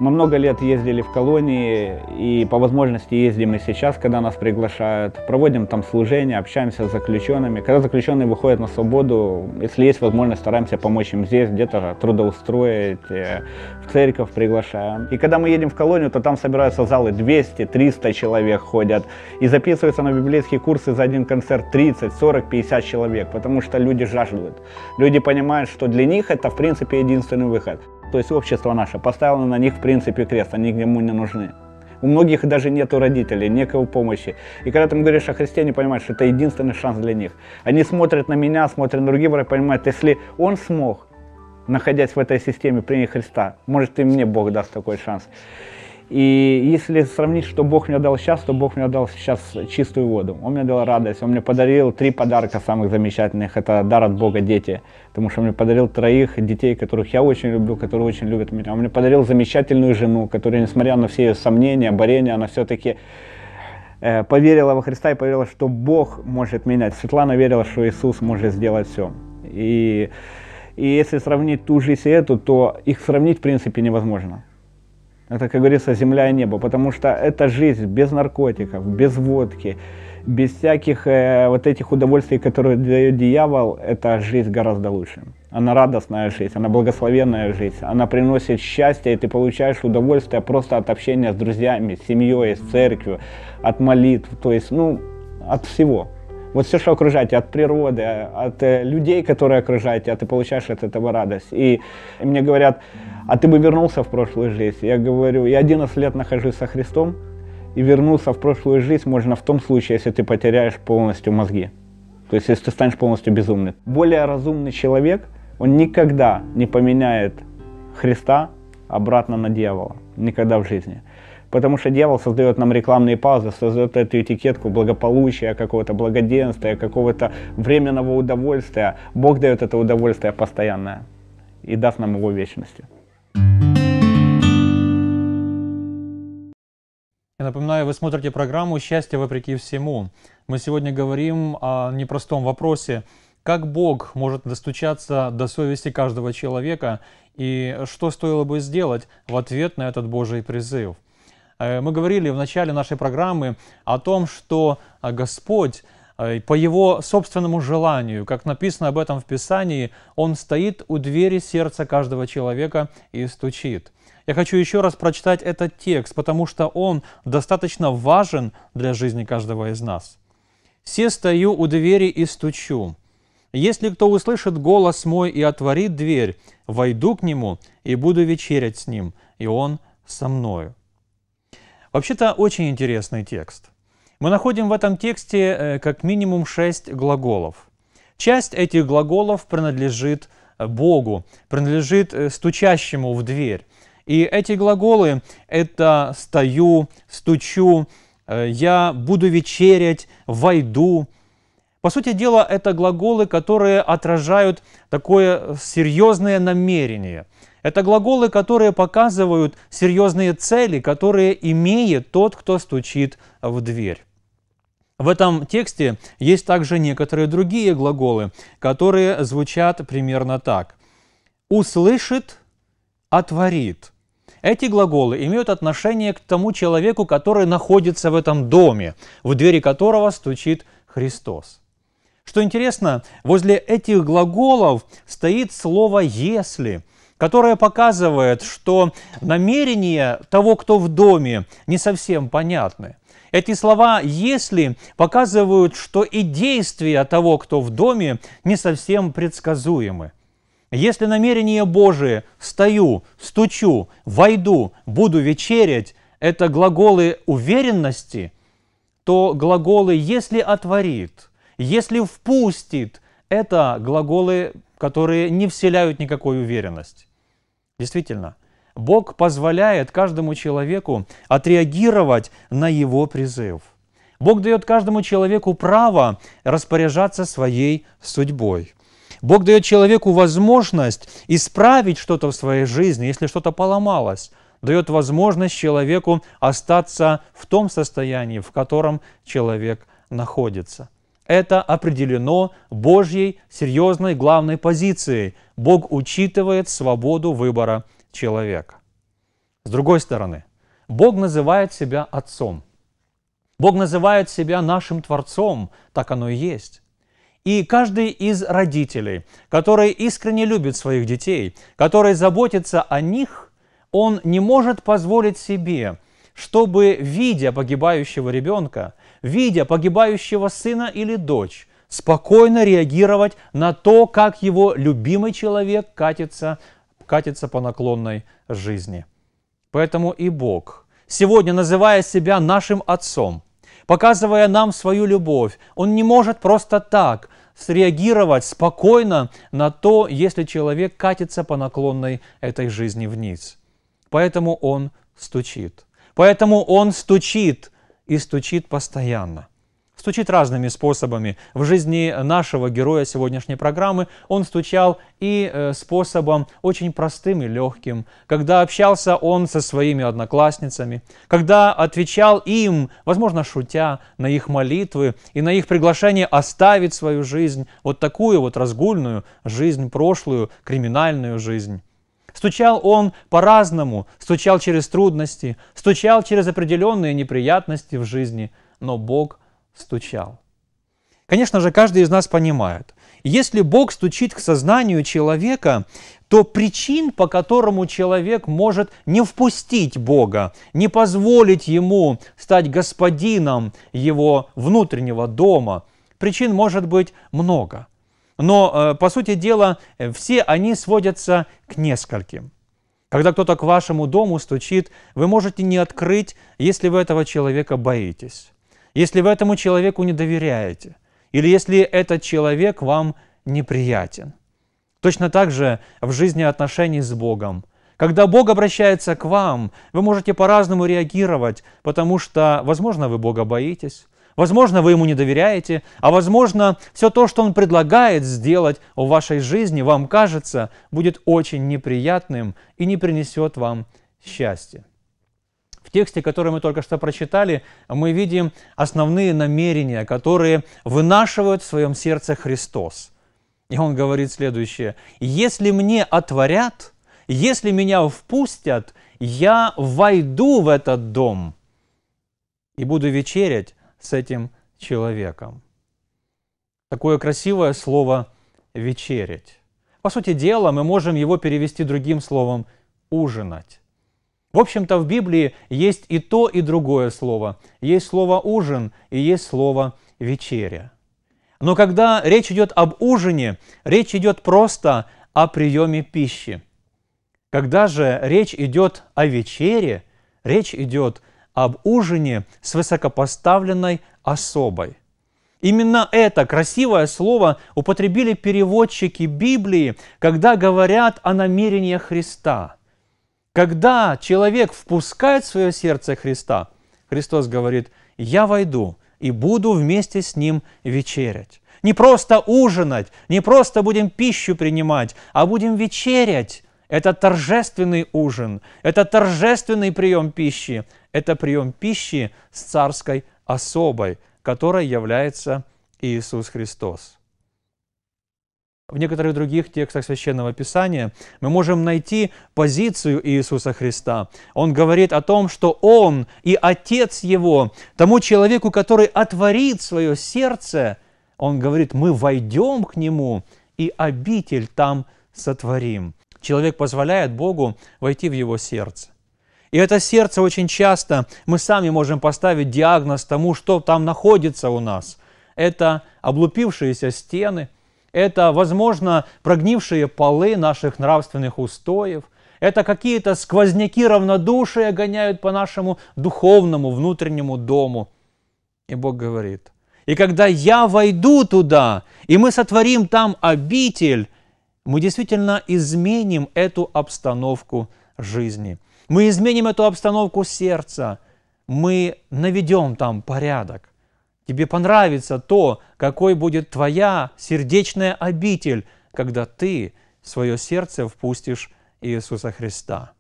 Speaker 3: Мы много лет ездили в колонии, и по возможности ездим и сейчас, когда нас приглашают. Проводим там служение, общаемся с заключенными. Когда заключенные выходят на свободу, если есть возможность, стараемся помочь им здесь, где-то трудоустроить, э, в церковь приглашаем. И когда мы едем в колонию, то там собираются залы 200-300 человек ходят. И записываются на библейские курсы за один концерт 30, 40, 50 человек, потому что люди жаждут. Люди понимают, что для них это, в принципе, единственный выход то есть общество наше, поставило на них в принципе крест, они ему не нужны. У многих даже нету родителей, некого помощи. И когда ты говоришь о Христе, они понимают, что это единственный шанс для них. Они смотрят на меня, смотрят на других, и понимают, если он смог, находясь в этой системе, принять Христа, может и мне Бог даст такой шанс. И если сравнить, что Бог мне дал сейчас, то Бог мне дал сейчас чистую воду. Он мне дал радость, Он мне подарил три подарка самых замечательных. Это дар от Бога дети, потому что он мне подарил троих детей, которых я очень люблю, которые очень любят меня. Он мне подарил замечательную жену, которая, несмотря на все ее сомнения, борения, она все-таки э, поверила во Христа и поверила, что Бог может менять. Светлана верила, что Иисус может сделать все. И, и если сравнить ту жизнь и эту, то их сравнить в принципе невозможно. Это, как говорится, земля и небо, потому что это жизнь без наркотиков, без водки, без всяких э, вот этих удовольствий, которые дает дьявол, это жизнь гораздо лучше. Она радостная жизнь, она благословенная жизнь, она приносит счастье, и ты получаешь удовольствие просто от общения с друзьями, с семьей, с церковью, от молитв, то есть, ну, от всего. Вот все, что окружаете, от природы, от э, людей, которые окружаете, а ты получаешь от этого радость. И, и мне говорят, а ты бы вернулся в прошлую жизнь. Я говорю, я 11 лет нахожусь со Христом, и вернуться в прошлую жизнь можно в том случае, если ты потеряешь полностью мозги. То есть, если ты станешь полностью безумным. Более разумный человек, он никогда не поменяет Христа обратно на дьявола. Никогда в жизни. Потому что дьявол создает нам рекламные паузы, создает эту этикетку благополучия, какого-то благоденствия, какого-то временного удовольствия. Бог дает это удовольствие постоянное и даст нам его вечности. Я
Speaker 1: напоминаю, вы смотрите программу «Счастье вопреки всему». Мы сегодня говорим о непростом вопросе, как Бог может достучаться до совести каждого человека и что стоило бы сделать в ответ на этот Божий призыв. Э, мы говорили в начале нашей программы о том, что Господь Э, по его собственному желанию. Как написано об этом в Писании, он стоит у двери сердца каждого человека и стучит. Я хочу еще раз прочитать этот текст, потому что он достаточно важен для жизни каждого из нас. «Се стою у двери и стучу. Если кто услышит голос мой и отворит дверь, войду к нему и буду вечерять с ним, и он со мною». Вообще-то очень интересный текст. Мы находим в этом тексте э, как минимум шесть глаголов. Часть этих глаголов принадлежит э, Богу, принадлежит э, стучащему в дверь. И эти глаголы – это «стою», «стучу», «я буду вечерять», «войду». По сути дела, это глаголы, которые отражают такое серьезное намерение. Это глаголы, которые показывают серьезные цели, которые имеет тот, кто стучит в дверь. В этом тексте есть также некоторые другие глаголы, которые звучат примерно так. «Услышит», «отворит». Эти глаголы имеют отношение к тому человеку, который находится в этом доме, в двери которого стучит Христос. Что интересно, возле этих глаголов стоит слово «если», которое показывает, что намерения того, кто в доме, не совсем понятны – эти слова «если» показывают, что и действия того, кто в доме, не совсем предсказуемы. Если намерение Божие «стою», «стучу», «войду», «буду вечерять» – это глаголы уверенности, то глаголы «если отворит», «если впустит» – это глаголы, которые не вселяют никакой уверенности. Действительно, Бог позволяет каждому человеку отреагировать на его призыв. Бог дает каждому человеку право распоряжаться своей судьбой. Бог дает человеку возможность исправить что-то в своей жизни, если что-то поломалось дает возможность человеку остаться в том состоянии, в котором человек находится. Это определено Божьей серьезной главной позицией. Бог учитывает свободу выбора человека. С другой стороны, Бог называет себя Отцом. Бог называет себя нашим Творцом, так оно и есть. И каждый из родителей, который искренне любит своих детей, который заботится о них, он не может позволить себе, чтобы, видя погибающего ребенка, видя погибающего сына или дочь, спокойно реагировать на то, как его любимый человек катится катится по наклонной жизни. Поэтому и Бог, сегодня называя себя нашим Отцом, показывая нам свою любовь, Он не может просто так среагировать спокойно на то, если человек катится по наклонной этой жизни вниз. Поэтому Он стучит. Поэтому Он стучит и стучит постоянно стучит разными способами. В жизни нашего героя сегодняшней программы он стучал и э, способом очень простым и легким, когда общался он со своими одноклассницами, когда отвечал им, возможно, шутя, на их молитвы и на их приглашение оставить свою жизнь, вот такую вот разгульную жизнь прошлую, криминальную жизнь. Стучал он по-разному, стучал через трудности, стучал через определенные неприятности в жизни, но Бог – стучал. Конечно же, каждый из нас понимает, если Бог стучит к сознанию человека, то причин, по которому человек может не впустить Бога, не позволить ему стать господином его внутреннего дома, причин может быть много. Но, э, по сути дела, все они сводятся к нескольким. Когда кто-то к вашему дому стучит, вы можете не открыть, если вы этого человека боитесь если вы этому человеку не доверяете, или если этот человек вам неприятен. Точно так же в жизни отношений с Богом. Когда Бог обращается к вам, вы можете по-разному реагировать, потому что, возможно, вы Бога боитесь, Возможно, вы ему не доверяете, а возможно, все то, что он предлагает сделать в вашей жизни, вам кажется, будет очень неприятным и не принесет вам счастья. В тексте, который мы только что прочитали, мы видим основные намерения, которые вынашивают в своем сердце Христос. И он говорит следующее. «Если мне отворят, если меня впустят, я войду в этот дом и буду вечерять с этим человеком». Такое красивое слово «вечерять». По сути дела, мы можем его перевести другим словом «ужинать». В общем-то, в Библии есть и то, и другое слово. Есть слово «ужин» и есть слово «вечеря». Но когда речь идет об ужине, речь идет просто о приеме пищи. Когда же речь идет о вечере, речь идет об ужине с высокопоставленной особой. Именно это красивое слово употребили переводчики Библии, когда говорят о намерениях Христа – когда человек впускает в свое сердце Христа, Христос говорит, я войду и буду вместе с ним вечерять. Не просто ужинать, не просто будем пищу принимать, а будем вечерять. Это торжественный ужин, это торжественный прием пищи, это прием пищи с царской особой, которой является Иисус Христос. В некоторых других текстах Священного Писания мы можем найти позицию Иисуса Христа. Он говорит о том, что Он и Отец Его, тому человеку, который отворит свое сердце, Он говорит, мы войдем к Нему и обитель там сотворим. Человек позволяет Богу войти в его сердце. И это сердце очень часто мы сами можем поставить диагноз тому, что там находится у нас. Это облупившиеся стены – это, возможно, прогнившие полы наших нравственных устоев, это какие-то сквозняки равнодушия гоняют по нашему духовному внутреннему дому. И Бог говорит, и когда я войду туда, и мы сотворим там обитель, мы действительно изменим эту обстановку жизни. Мы изменим эту обстановку сердца. Мы наведем там порядок. Тебе понравится то, какой будет твоя сердечная обитель, когда ты свое сердце впустишь Иисуса Христа.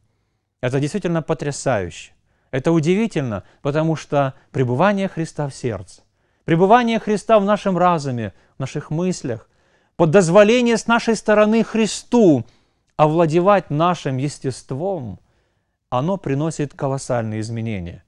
Speaker 1: Это действительно потрясающе. Это удивительно, потому что пребывание Христа в сердце, пребывание Христа в нашем разуме, в наших мыслях, под дозволение с нашей стороны Христу овладевать нашим естеством, оно приносит колоссальные изменения.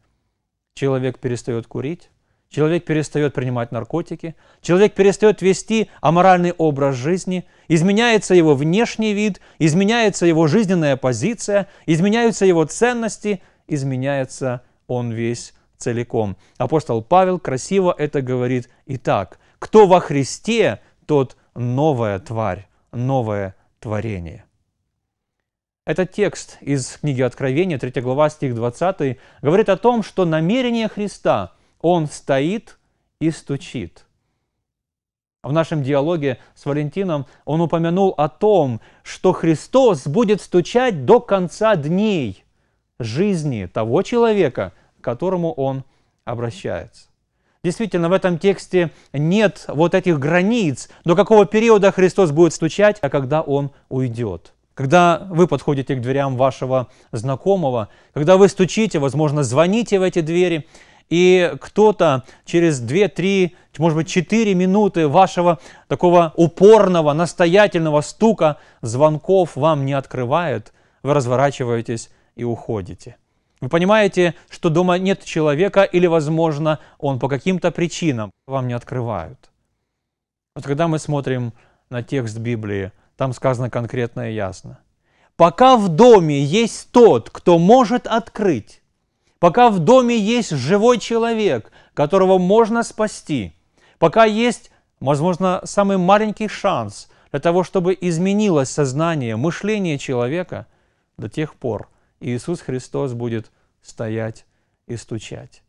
Speaker 1: Человек перестает курить, Человек перестает принимать наркотики, человек перестает вести аморальный образ жизни, изменяется его внешний вид, изменяется его жизненная позиция, изменяются его ценности, изменяется он весь целиком. Апостол Павел красиво это говорит и так. Кто во Христе, тот новая тварь, новое творение. Этот текст из книги Откровения, 3 глава, стих 20, говорит о том, что намерение Христа – он стоит и стучит. В нашем диалоге с Валентином он упомянул о том, что Христос будет стучать до конца дней жизни того человека, к которому он обращается. Действительно, в этом тексте нет вот этих границ, до какого периода Христос будет стучать, а когда Он уйдет. Когда вы подходите к дверям вашего знакомого, когда вы стучите, возможно, звоните в эти двери, и кто-то через 2-3, может быть, 4 минуты вашего такого упорного, настоятельного стука звонков вам не открывает, вы разворачиваетесь и уходите. Вы понимаете, что дома нет человека или, возможно, он по каким-то причинам вам не открывают. Вот когда мы смотрим на текст Библии, там сказано конкретно и ясно. Пока в доме есть тот, кто может открыть, пока в доме есть живой человек, которого можно спасти, пока есть, возможно, самый маленький шанс для того, чтобы изменилось сознание, мышление человека, до тех пор Иисус Христос будет стоять и стучать.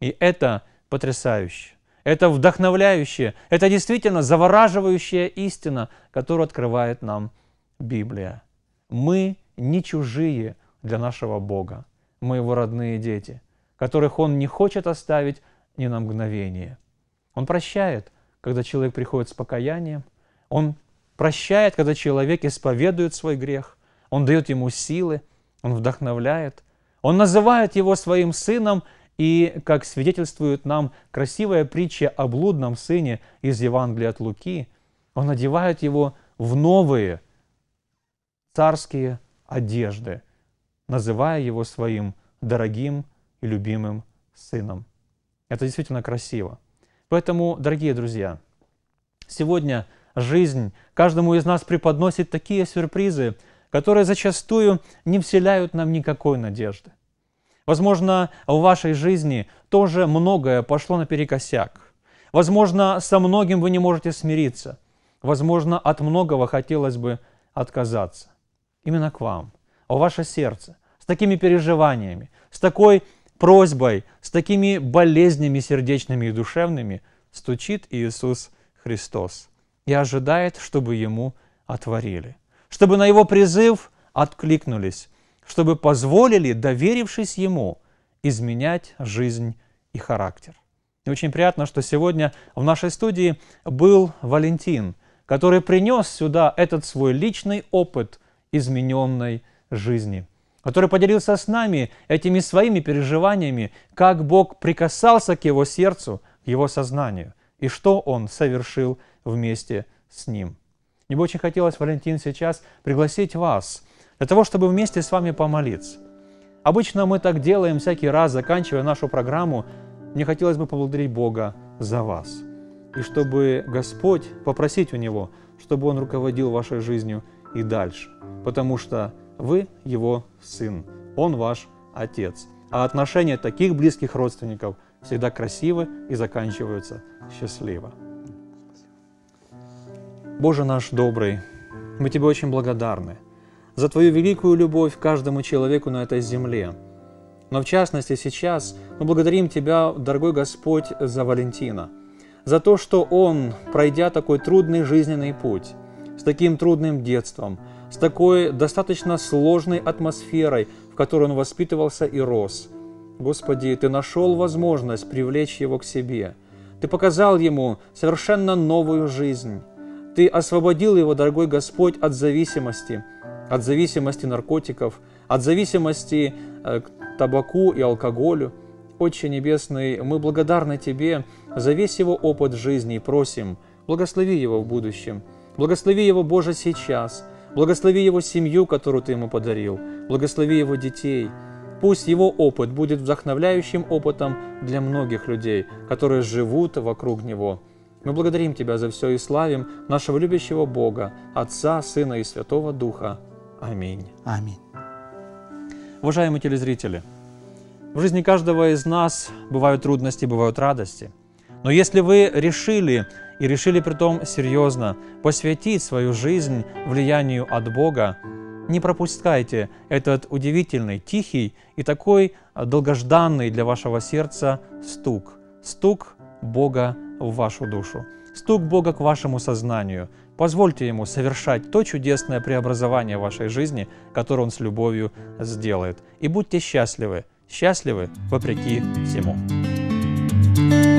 Speaker 1: И это потрясающе, это вдохновляюще, это действительно завораживающая истина, которую открывает нам Библия. Мы не чужие для нашего Бога мы его родные дети, которых он не хочет оставить ни на мгновение. Он прощает, когда человек приходит с покаянием, он прощает, когда человек исповедует свой грех, он дает ему силы, он вдохновляет, он называет его своим сыном, и, как свидетельствует нам красивая притча о блудном сыне из Евангелия от Луки, он одевает его в новые царские одежды – называя его своим дорогим и любимым сыном. Это действительно красиво. Поэтому, дорогие друзья, сегодня жизнь каждому из нас преподносит такие сюрпризы, которые зачастую не вселяют нам никакой надежды. Возможно, в вашей жизни тоже многое пошло наперекосяк. Возможно, со многим вы не можете смириться. Возможно, от многого хотелось бы отказаться. Именно к вам а ваше сердце, с такими переживаниями, с такой просьбой, с такими болезнями сердечными и душевными стучит Иисус Христос и ожидает, чтобы Ему отворили, чтобы на Его призыв откликнулись, чтобы позволили, доверившись Ему, изменять жизнь и характер. И очень приятно, что сегодня в нашей студии был Валентин, который принес сюда этот свой личный опыт измененной жизни жизни, который поделился с нами этими своими переживаниями, как Бог прикасался к его сердцу, к его сознанию, и что он совершил вместе с ним. Мне бы очень хотелось, Валентин, сейчас пригласить вас для того, чтобы вместе с вами помолиться. Обычно мы так делаем всякий раз, заканчивая нашу программу. Мне хотелось бы поблагодарить Бога за вас. И чтобы Господь, попросить у Него, чтобы Он руководил вашей жизнью и дальше. Потому что вы его сын, он ваш отец. А отношения таких близких родственников всегда красивы и заканчиваются счастливо. Боже наш добрый, мы Тебе очень благодарны за Твою великую любовь каждому человеку на этой земле. Но в частности сейчас мы благодарим Тебя, дорогой Господь, за Валентина, за то, что он, пройдя такой трудный жизненный путь, с таким трудным детством – с такой достаточно сложной атмосферой, в которой он воспитывался и рос. Господи, Ты нашел возможность привлечь его к себе. Ты показал ему совершенно новую жизнь. Ты освободил его, дорогой Господь, от зависимости, от зависимости наркотиков, от зависимости э, к табаку и алкоголю. Отче Небесный, мы благодарны Тебе за весь его опыт жизни и просим, благослови его в будущем, благослови его, Боже, сейчас – Благослови его семью, которую ты ему подарил. Благослови его детей. Пусть его опыт будет вдохновляющим опытом для многих людей, которые живут вокруг него. Мы благодарим Тебя за все и славим нашего любящего Бога, Отца, Сына и Святого Духа. Аминь. Аминь. Уважаемые телезрители, в жизни каждого из нас бывают трудности, бывают радости. Но если вы решили и решили при том серьезно посвятить свою жизнь влиянию от Бога, не пропускайте этот удивительный, тихий и такой долгожданный для вашего сердца стук. Стук Бога в вашу душу. Стук Бога к вашему сознанию. Позвольте Ему совершать то чудесное преобразование вашей жизни, которое Он с любовью сделает. И будьте счастливы, счастливы вопреки всему. thank you